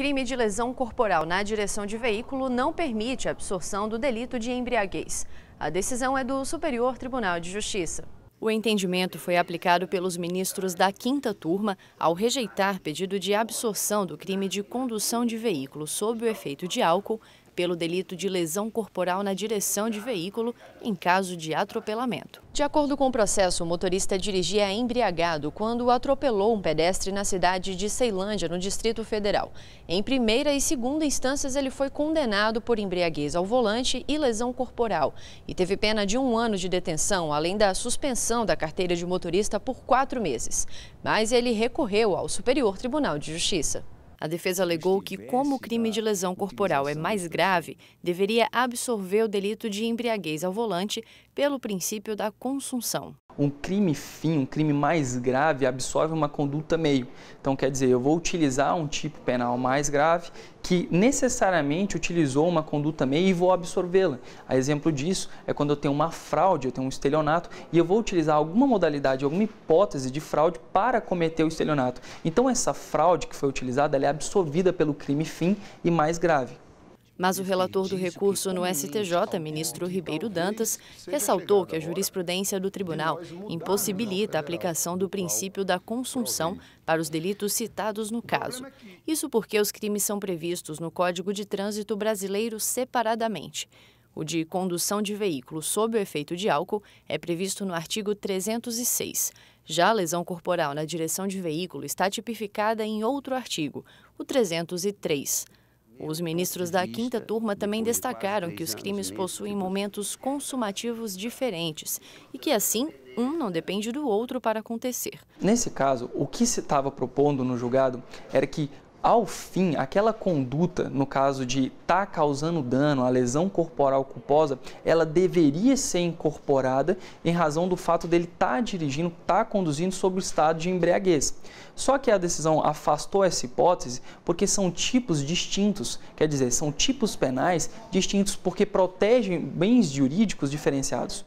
crime de lesão corporal na direção de veículo não permite a absorção do delito de embriaguez. A decisão é do Superior Tribunal de Justiça. O entendimento foi aplicado pelos ministros da quinta turma ao rejeitar pedido de absorção do crime de condução de veículo sob o efeito de álcool pelo delito de lesão corporal na direção de veículo em caso de atropelamento. De acordo com o processo, o motorista dirigia embriagado quando atropelou um pedestre na cidade de Ceilândia, no Distrito Federal. Em primeira e segunda instâncias, ele foi condenado por embriaguez ao volante e lesão corporal e teve pena de um ano de detenção, além da suspensão da carteira de motorista por quatro meses. Mas ele recorreu ao Superior Tribunal de Justiça. A defesa alegou que, como o crime de lesão corporal é mais grave, deveria absorver o delito de embriaguez ao volante pelo princípio da consunção. Um crime fim, um crime mais grave, absorve uma conduta meio. Então, quer dizer, eu vou utilizar um tipo penal mais grave que necessariamente utilizou uma conduta meio e vou absorvê-la. A exemplo disso é quando eu tenho uma fraude, eu tenho um estelionato e eu vou utilizar alguma modalidade, alguma hipótese de fraude para cometer o estelionato. Então, essa fraude que foi utilizada é absorvida pelo crime fim e mais grave. Mas o relator do recurso no STJ, ministro Ribeiro Dantas, ressaltou que a jurisprudência do tribunal impossibilita a aplicação do princípio da consunção para os delitos citados no caso. É Isso porque os crimes são previstos no Código de Trânsito Brasileiro separadamente. O de condução de veículo sob o efeito de álcool é previsto no artigo 306. Já a lesão corporal na direção de veículo está tipificada em outro artigo, o 303. Os ministros da quinta turma também destacaram que os crimes possuem momentos consumativos diferentes e que, assim, um não depende do outro para acontecer. Nesse caso, o que se estava propondo no julgado era que ao fim, aquela conduta, no caso de estar tá causando dano, a lesão corporal culposa, ela deveria ser incorporada em razão do fato dele estar tá dirigindo, estar tá conduzindo sob o estado de embriaguez. Só que a decisão afastou essa hipótese porque são tipos distintos, quer dizer, são tipos penais distintos porque protegem bens jurídicos diferenciados.